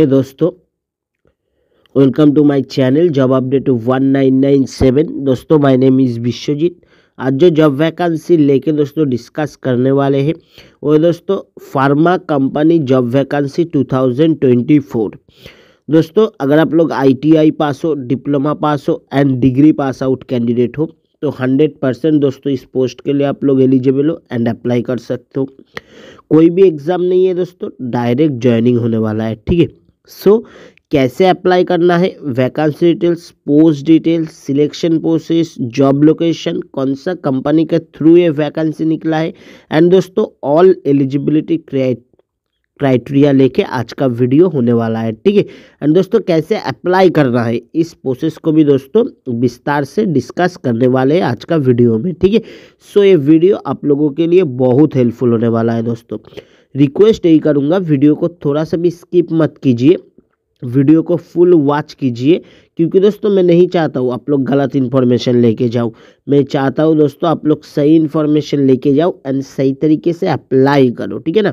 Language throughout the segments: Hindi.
Hey दोस्तों welcome to my channel job update 1997 दोस्तों माय नेम इज़ विश्वजीत आज जो जॉब वैकेंसी लेके दोस्तों डिस्कस करने वाले हैं वो दोस्तों फार्मा कंपनी जॉब वैकेंसी 2024 दोस्तों अगर आप लोग आईटीआई पास हो डिप्लोमा पास हो and degree pass out candidate हो तो हंड्रेड परसेंट दोस्तों इस पोस्ट के लिए आप लोग एलिजिबल हो एंड अप्लाई कर सकते हो कोई भी एग्ज़ाम नहीं है दोस्तों डायरेक्ट ज्वाइनिंग होने वाला है ठीक है सो so, कैसे अप्लाई करना है vacancy details post details selection process job location कौन सा कंपनी के थ्रू ये वैकेंसी निकला है एंड दोस्तों ऑल एलिजिबिलिटी क्रिएट क्राइटेरिया लेके आज का वीडियो होने वाला है ठीक है एंड दोस्तों कैसे अप्लाई करना है इस प्रोसेस को भी दोस्तों विस्तार से डिस्कस करने वाले हैं आज का वीडियो में ठीक है सो ये वीडियो आप लोगों के लिए बहुत हेल्पफुल होने वाला है दोस्तों रिक्वेस्ट यही करूँगा वीडियो को थोड़ा सा भी स्किप मत कीजिए वीडियो को फुल वॉच कीजिए क्योंकि दोस्तों मैं नहीं चाहता हूँ आप लोग गलत इन्फॉर्मेशन लेके जाओ मैं चाहता हूँ दोस्तों आप लोग सही इन्फॉर्मेशन लेके जाओ एंड सही तरीके से अप्लाई करो ठीक है ना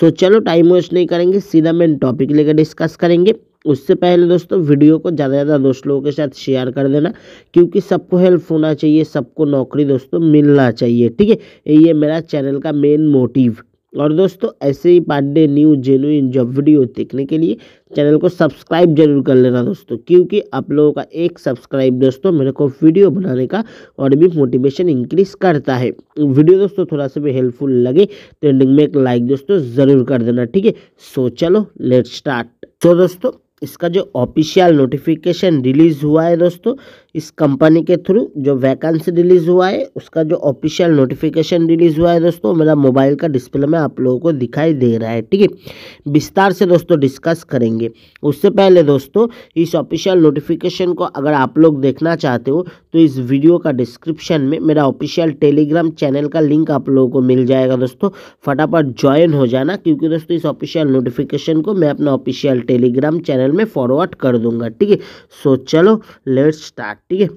सो so, चलो टाइम वेस्ट नहीं करेंगे सीधा मैं टॉपिक लेकर डिस्कस करेंगे उससे पहले दोस्तों वीडियो को ज़्यादा ज़्यादा दोस्त लोगों के साथ शेयर कर देना क्योंकि सबको हेल्प होना चाहिए सबको नौकरी दोस्तों मिलना चाहिए ठीक है ये मेरा चैनल का मेन मोटिव और दोस्तों ऐसे ही Pandey new genuine job video देखने के लिए चैनल को सब्सक्राइब जरूर कर लेना दोस्तों क्योंकि आप लोगों का एक सब्सक्राइब दोस्तों मेरे को वीडियो बनाने का और भी मोटिवेशन इंक्रीज करता है वीडियो दोस्तों थोड़ा सा भी हेल्पफुल लगे तो एंडिंग में एक लाइक दोस्तों ज़रूर कर देना ठीक है सो चलो लेट स्टार्ट तो दोस्तों इसका जो ऑफिशियल नोटिफिकेशन रिलीज़ हुआ है दोस्तों इस कंपनी के थ्रू जो वैकेंसी रिलीज़ हुआ है उसका जो ऑफिशियल नोटिफिकेशन रिलीज़ हुआ है दोस्तों मेरा मोबाइल का डिस्प्ले में आप लोगों को दिखाई दे रहा है ठीक है विस्तार से दोस्तों डिस्कस करेंगे उससे पहले दोस्तों इस ऑफिशियल नोटिफिकेशन को अगर आप लोग देखना चाहते हो तो इस वीडियो का डिस्क्रिप्शन में मेरा ऑफिशियल टेलीग्राम चैनल का लिंक आप लोगों को मिल जाएगा दोस्तों फटाफट ज्वाइन हो जाना क्योंकि दोस्तों इस ऑफिशियल नोटिफिकेशन को मैं अपना ऑफिशियल टेलीग्राम चैनल में फॉरवर्ड कर दूंगा ठीक है सो चलो लेट स्टार्ट ठीक है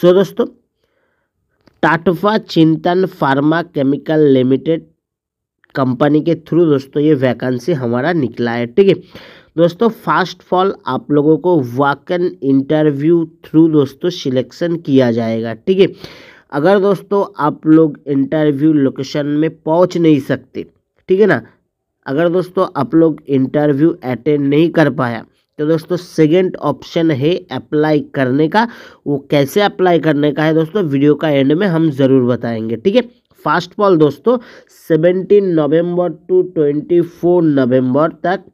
सो दोस्तों Tatva Chintan pharma chemical limited company के थ्रू दोस्तों ये वैकेंसी हमारा निकला है ठीक है दोस्तों फास्ट फॉल आप लोगों को वाकन इंटरव्यू थ्रू दोस्तों सिलेक्शन किया जाएगा ठीक है अगर दोस्तों आप लोग इंटरव्यू लोकेशन में पहुंच नहीं सकते ठीक है ना अगर दोस्तों आप लोग इंटरव्यू अटेंड नहीं कर पाया तो दोस्तों सेकेंड ऑप्शन है अप्लाई करने का वो कैसे अप्लाई करने का है दोस्तों वीडियो का एंड में हम ज़रूर बताएंगे ठीक है फास्ट पॉल दोस्तों सेवेंटीन नवंबर टू ट्वेंटी फोर नवम्बर तक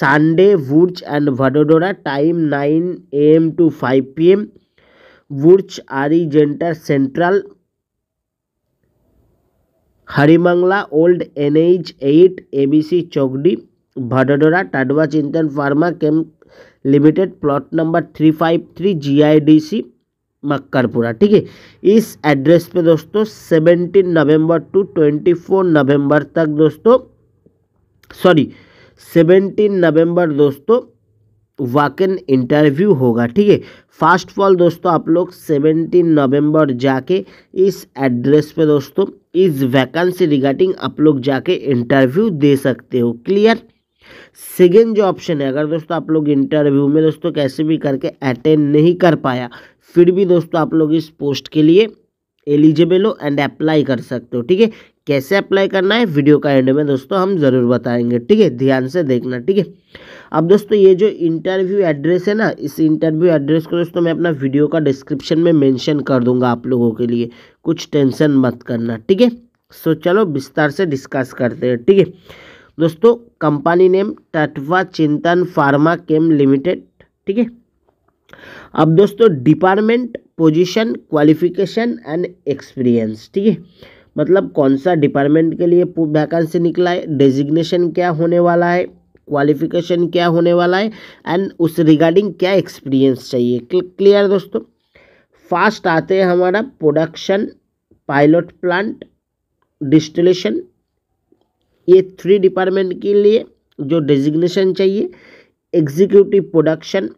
संडे वुर्च and Vadodara time nine AM to P M वुर्च आरी जेंटर सेंट्रल हरिमंगला old N H eight A B C चौकडी Vadodara Tatva Chintan pharma chem limited plot number three five three G I D C Makarpura ठीक है इस एड्रेस पे दोस्तों सेवेंटीन नवंबर टू ट्वेंटी फोर नवंबर तक दोस्तों सॉरी सेवेंटीन नवंबर दोस्तों वाकन इंटरव्यू होगा ठीक है फर्स्ट ऑफ ऑल दोस्तों आप लोग सेवेंटीन नवंबर जाके इस एड्रेस पे दोस्तों इस वैकेंसी रिगार्डिंग आप लोग जाके इंटरव्यू दे सकते हो क्लियर सेकेंड जो ऑप्शन है अगर दोस्तों आप लोग इंटरव्यू में दोस्तों कैसे भी करके अटेंड नहीं कर पाया फिर भी दोस्तों आप लोग इस पोस्ट के लिए एलिजिबल हो एंड अप्लाई कर सकते हो ठीक है कैसे अप्लाई करना है वीडियो का एंड में दोस्तों हम ज़रूर बताएंगे ठीक है ध्यान से देखना ठीक है अब दोस्तों ये जो इंटरव्यू एड्रेस है ना इस इंटरव्यू एड्रेस को दोस्तों मैं अपना वीडियो का डिस्क्रिप्शन में मेंशन कर दूंगा आप लोगों के लिए कुछ टेंशन मत करना ठीक है सो चलो विस्तार से डिस्कस करते हैं ठीक है दोस्तों कंपनी नेम टटवा चिंतन फार्मा केम लिमिटेड ठीक है अब दोस्तों department position qualification and experience ठीक है मतलब कौन सा डिपार्टमेंट के लिए वैकेंसी निकला है डेजिग्नेशन क्या होने वाला है क्वालिफिकेशन क्या होने वाला है एंड उस रिगार्डिंग क्या एक्सपीरियंस चाहिए क्लियर दोस्तों फास्ट आते हैं हमारा प्रोडक्शन पायलट प्लांट डिस्टिलेशन ये थ्री डिपार्टमेंट के लिए जो डेजिग्नेशन चाहिए executive production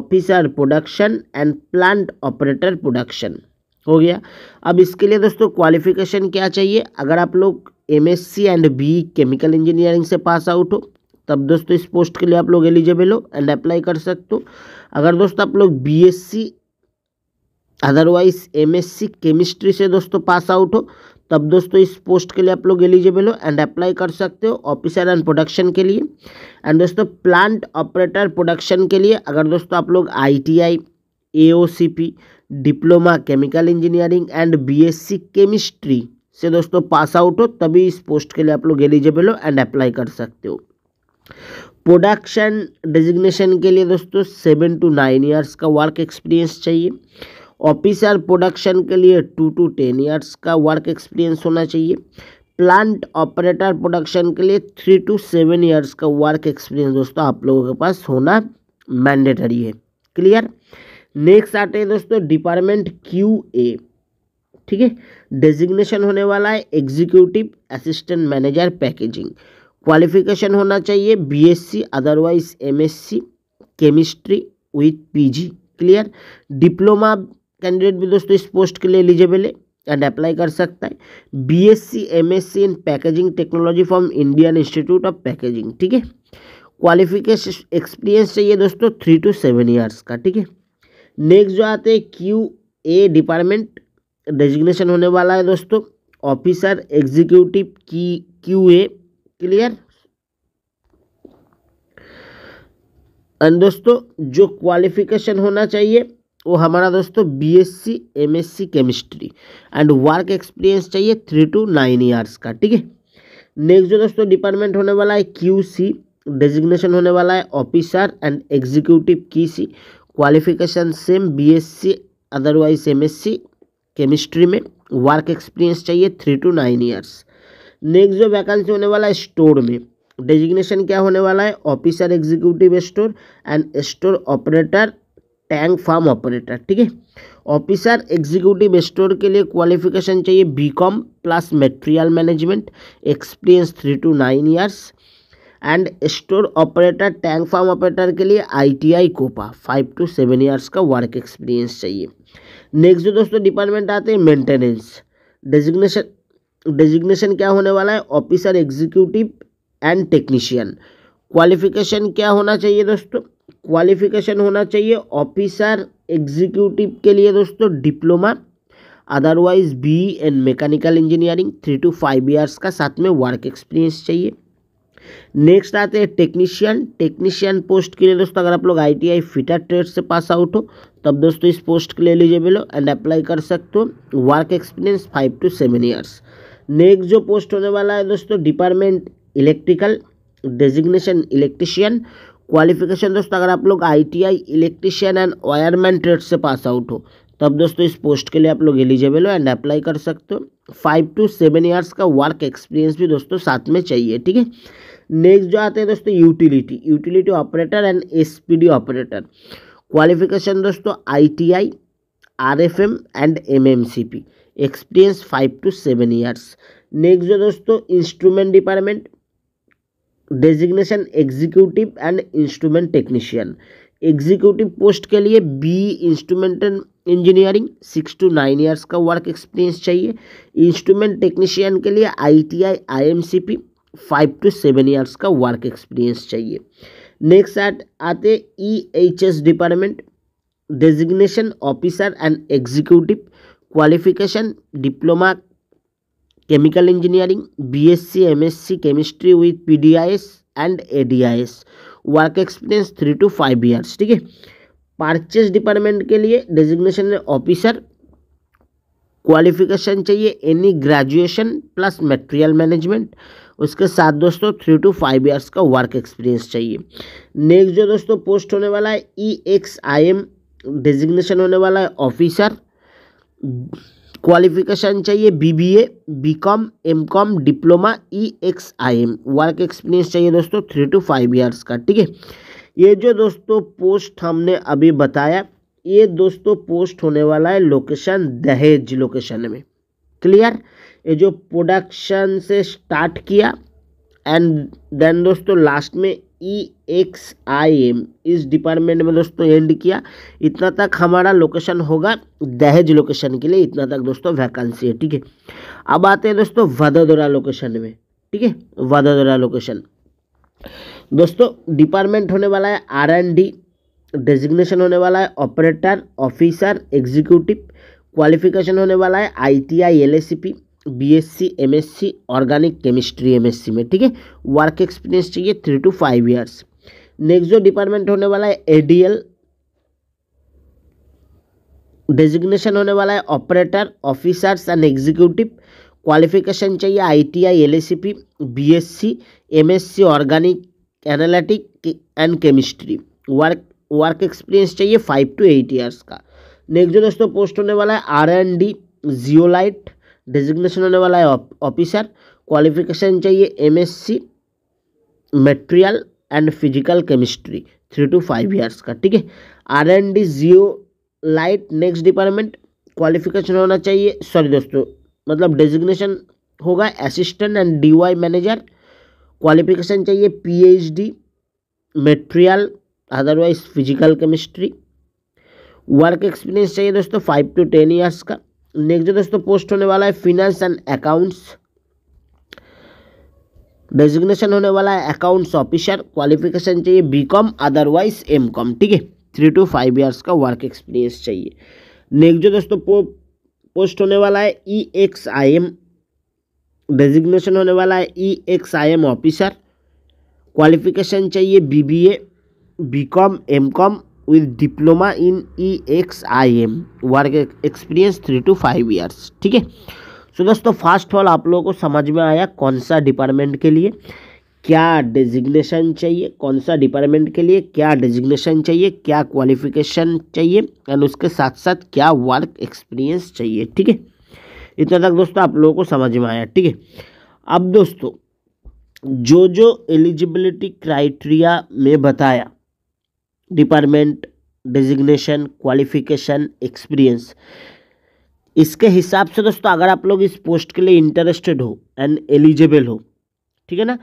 officer production and plant operator production हो गया अब इसके लिए दोस्तों क्वालिफिकेशन क्या चाहिए अगर आप लोग MSc and B chemical engineering से पास आउट हो तब दोस्तों इस पोस्ट के लिए आप लोग एलिजिबल हो एंड अप्लाई कर सकते हो अगर दोस्तों आप लोग बीएससी अदरवाइज एमएससी केमिस्ट्री से दोस्तों पास आउट हो तब दोस्तों इस पोस्ट के लिए आप लोग एलिजिबल हो एंड अप्लाई कर सकते हो ऑफिसर एंड प्रोडक्शन के लिए एंड दोस्तों प्लांट ऑपरेटर प्रोडक्शन के लिए अगर दोस्तों आप लोग C AOCP diploma chemical engineering and BSc chemistry से दोस्तों पास आउट हो तभी इस पोस्ट के लिए आप लोग एलिजिबल हो एंड अप्लाई कर सकते हो प्रोडक्शन डिजिग्नेशन के लिए दोस्तों सेवन टू नाइन ईयर्स का वर्क एक्सपीरियंस चाहिए ऑफिसर प्रोडक्शन के लिए टू टू टेन ईयर्स का वर्क एक्सपीरियंस होना चाहिए प्लांट ऑपरेटर प्रोडक्शन के लिए थ्री टू सेवन ईयर्स का वर्क एक्सपीरियंस दोस्तों आप लोगों के पास होना मैंडेटरी है क्लियर नेक्स्ट आते हैं दोस्तों डिपार्टमेंट क्यू ए ठीक है डेजिग्नेशन होने वाला है executive assistant manager packaging qualification होना चाहिए BSc otherwise MSc chemistry with PG clear diploma candidate भी दोस्तों इस पोस्ट के लिए एलिजिबल है एंड अप्लाई कर सकता है B S C M S C in packaging technology from Indian institute of packaging ठीक है क्वालिफिकेशन एक्सपीरियंस चाहिए दोस्तों थ्री टू सेवन ईयर्स का ठीक है नेक्स्ट जो आते हैं क्यू ए डिपार्टमेंट डेजिग्नेशन होने वाला है दोस्तों ऑफिसर एग्जीक्यूटिव की क्यू ए क्लियर एंड दोस्तों जो क्वालिफिकेशन होना चाहिए वो हमारा दोस्तों BSc MSc chemistry and work experience चाहिए थ्री टू नाइन ईयर्स का ठीक है नेक्स्ट जो दोस्तों डिपार्टमेंट होने वाला है क्यूसी डेजिग्नेशन होने वाला है ऑफिसर एंड एग्जीक्यूटिव की C qualification same BSc otherwise MSc chemistry में वर्क एक्सपीरियंस चाहिए three to nine years next जो वैकेंसी होने वाला है स्टोर में डेजिग्नेशन क्या होने वाला है officer executive store and store operator tank farm operator ठीक है ऑफिसर एग्जीक्यूटिव स्टोर के लिए क्वालिफिकेशन चाहिए BCom plus material management experience three to nine years and store operator tank farm operator के लिए ITI COPA five to seven years का वर्क एक्सपीरियंस चाहिए नेक्स्ट जो दोस्तों डिपार्टमेंट आते हैं मेंटेनेंस डेजिग्नेशन डेजिग्नेशन क्या होने वाला है officer executive and technician qualification क्या होना चाहिए दोस्तों क्वालिफिकेशन होना चाहिए ऑफिसर एग्जीक्यूटिव के लिए दोस्तों diploma otherwise B and mechanical engineering three to five years का साथ में वर्क एक्सपीरियंस चाहिए नेक्स्ट आते हैं टेक्नीशियन टेक्नीशियन पोस्ट के लिए दोस्तों अगर आप लोग I T I fitter trade से पास आउट हो तब दोस्तों इस पोस्ट के लिए एलिजिबल हो एंड अप्लाई कर सकते हो work experience five to seven years next जो पोस्ट होने वाला है दोस्तों department electrical designation electrician qualification दोस्तों अगर आप लोग ITI electrician and wireman trade से पास आउट हो तब दोस्तों इस पोस्ट के लिए आप लोग एलिजिबल हो एंड अप्लाई कर सकते हो फाइव टू सेवन ईयर्स का वर्क एक्सपीरियंस भी दोस्तों साथ में चाहिए ठीक है नेक्स्ट जो आते हैं दोस्तों utility utility operator and D operator qualification दोस्तों F M and P experience five to seven years next जो दोस्तों instrument department designation executive and instrument technician executive post के लिए B instrument engineering six to nine years का वर्क एक्सपीरियंस चाहिए इंस्ट्रूमेंट टेक्नीशियन के लिए I I I T M C P five to seven years का वर्क एक्सपीरियंस चाहिए नेक्स्ट एट आते E H S department designation officer and executive qualification diploma chemical engineering BSc MSc chemistry with PDIS and ADIS work experience three to five years ठीक है पार्चेस डिपार्टमेंट के लिए डेजिग्नेशन ऑफिसर क्वालिफिकेशन चाहिए any graduation plus material management उसके साथ दोस्तों थ्री टू फाइव ईयर्स का वर्क एक्सपीरियंस चाहिए नेक्स्ट जो दोस्तों पोस्ट होने वाला है E X I M designation होने वाला है ऑफिसर क्वालिफिकेशन चाहिए BBA BCom MCom diploma E X I M work experience चाहिए दोस्तों थ्री टू फाइव ईयर्स का ठीक है ये जो दोस्तों पोस्ट हमने अभी बताया ये दोस्तों पोस्ट होने वाला है लोकेशन दहेज लोकेशन में क्लियर ये जो प्रोडक्शन से स्टार्ट किया एंड देन दोस्तों लास्ट में ई एक्स आई एम इस डिपार्टमेंट में दोस्तों एंड किया इतना तक हमारा लोकेशन होगा दहेज लोकेशन के लिए इतना तक दोस्तों वैकेंसी है ठीक है अब आते हैं दोस्तों वदोदरा लोकेशन में ठीक है वदोदरा लोकेशन दोस्तों डिपार्टमेंट होने वाला है आर एंड डी डेजिग्नेशन होने वाला है ऑपरेटर ऑफिसर एग्जीक्यूटिव क्वालिफिकेशन होने वाला है I T I L S C P BSc MSc organic chemistry MSc में ठीक है वर्क एक्सपीरियंस चाहिए three to five years next जो डिपार्टमेंट होने वाला है एडीएल डेजिग्नेशन होने वाला है operator officers and executive qualification चाहिए ITI LACP BSc MSc organic analytic and chemistry work work experience चाहिए फाइव टू एट ईयर्स का नेक्स्ट जो दोस्तों पोस्ट होने वाला है R and D zeolite designation होने वाला है ऑफिसर क्वालिफिकेशन चाहिए MSc material and physical chemistry three to five years का ठीक है R N D zeolite next department qualification होना चाहिए सॉरी दोस्तों मतलब डेजिग्नेशन होगा assistant and DY manager qualification चाहिए PhD material otherwise physical chemistry work experience चाहिए दोस्तों फाइव टू टेन ईयर्स का नेक्स्ट जो दोस्तों पोस्ट होने वाला है फिनेंस एंड अकाउंट्स डेजिग्नेशन होने वाला है अकाउंट्स ऑफिसर क्वालिफिकेशन चाहिए बीकॉम अदरवाइज एमकॉम ठीक है थ्री टू फाइव इयर्स का वर्क एक्सपीरियंस चाहिए नेक्स्ट जो दोस्तों पो, पोस्ट होने वाला है E X I M designation होने वाला है E X I M officer qualification चाहिए B B A B com M com diploma in E X I M work experience three to five years ठीक है सो दोस्तों फर्स्ट ऑल आप लोगों को समझ में आया कौन सा डिपार्टमेंट के लिए क्या डिजिग्नेशन चाहिए कौन सा डिपार्टमेंट के लिए क्या डिजिग्नेशन चाहिए क्या क्वालिफिकेशन चाहिए एंड उसके साथ साथ क्या वर्क एक्सपीरियंस चाहिए ठीक है इतना तक दोस्तों आप लोगों को समझ में आया ठीक है अब दोस्तों जो जो एलिजिबिलिटी क्राइटेरिया में बताया डिपार्टमेंट डिजिग्नेशन क्वालिफिकेशन एक्सपीरियंस इसके हिसाब से दोस्तों अगर आप लोग इस पोस्ट के लिए इंटरेस्टेड हो एंड एलिजिबल हो ठीक है ना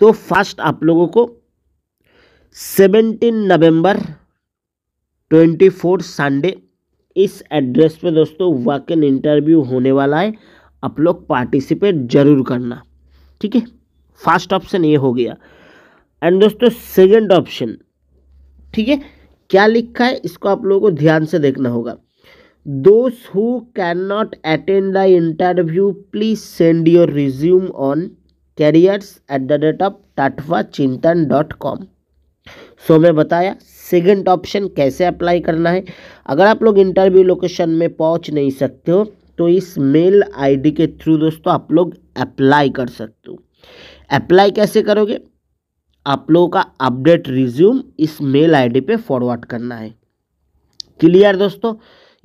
तो फर्स्ट आप लोगों को सेवेंटीन नवंबर ट्वेंटी फोर संडे इस एड्रेस पे दोस्तों वर्क एन इंटरव्यू होने वाला है आप लोग पार्टिसिपेट जरूर करना ठीक है फर्स्ट ऑप्शन ये हो गया एंड दोस्तों सेकंड ऑप्शन ठीक है क्या लिखा है इसको आप लोगों को ध्यान से देखना होगा those who can not attend the interview please send your resume on careers at the rate of Tatva Chintan dot com so मैं बताया सेकेंड ऑप्शन कैसे अप्लाई करना है अगर आप लोग इंटरव्यू लोकेशन में पहुंच नहीं सकते हो तो इस मेल आईडी के थ्रू दोस्तों आप लोग अप्लाई कर सकते हो अप्लाई कैसे करोगे आप लोगों का अपडेट रिज्यूम इस मेल आईडी पे फॉरवर्ड करना है क्लियर दोस्तों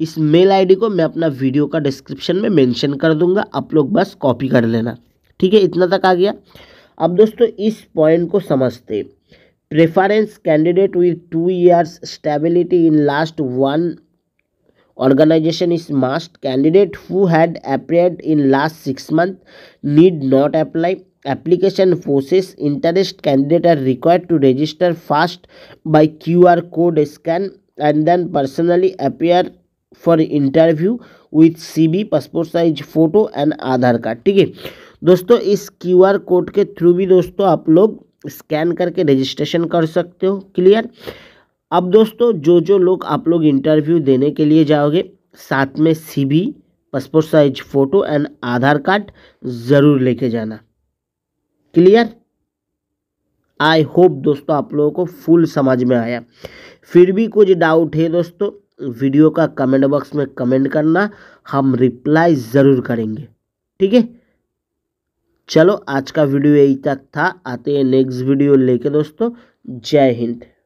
इस मेल आईडी को मैं अपना वीडियो का डिस्क्रिप्शन में मेंशन कर दूंगा आप लोग बस कॉपी कर लेना ठीक है इतना तक आ गया अब दोस्तों इस पॉइंट को समझते preference candidate with two years stability in last one organization is must candidate who had applied in last six month need not apply application process, interest candidate are required to register first by QR code scan and then personally appear for interview with C passport size photo and aadhar card theek hai dosto is qr code ke through bhi dosto aap log scan karke registration kar sakte ho clear अब दोस्तों जो जो लोग आप लोग इंटरव्यू देने के लिए जाओगे साथ में CV passport size photo and Aadhaar card ज़रूर लेके जाना क्लियर आई होप दोस्तों आप लोगों को फुल समझ में आया फिर भी कुछ डाउट है दोस्तों वीडियो का कमेंट बॉक्स में कमेंट करना हम रिप्लाई ज़रूर करेंगे ठीक है चलो आज का वीडियो यही तक था आते हैं नेक्स्ट वीडियो लेके दोस्तों जय हिंद